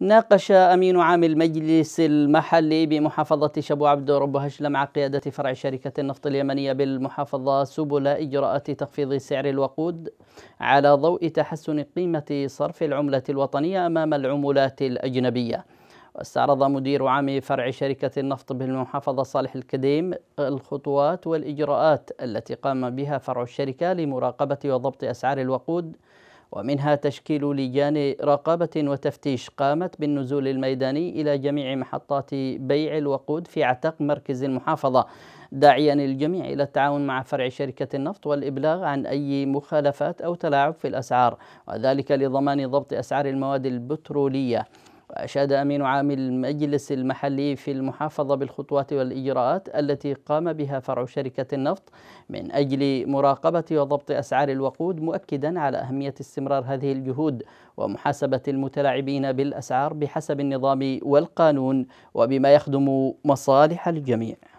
ناقش أمين عام المجلس المحلي بمحافظة شبو عبدو رب هشلم مع قيادة فرع شركة النفط اليمنية بالمحافظة سبل إجراءات تخفيض سعر الوقود على ضوء تحسن قيمة صرف العملة الوطنية أمام العملات الأجنبية واستعرض مدير عام فرع شركة النفط بالمحافظة صالح الكديم الخطوات والإجراءات التي قام بها فرع الشركة لمراقبة وضبط أسعار الوقود ومنها تشكيل لجان رقابة وتفتيش قامت بالنزول الميداني إلى جميع محطات بيع الوقود في عتق مركز المحافظة داعيا الجميع إلى التعاون مع فرع شركة النفط والإبلاغ عن أي مخالفات أو تلاعب في الأسعار وذلك لضمان ضبط أسعار المواد البترولية وأشاد أمين عام المجلس المحلي في المحافظة بالخطوات والإجراءات التي قام بها فرع شركة النفط من أجل مراقبة وضبط أسعار الوقود مؤكدا على أهمية استمرار هذه الجهود ومحاسبة المتلاعبين بالأسعار بحسب النظام والقانون وبما يخدم مصالح الجميع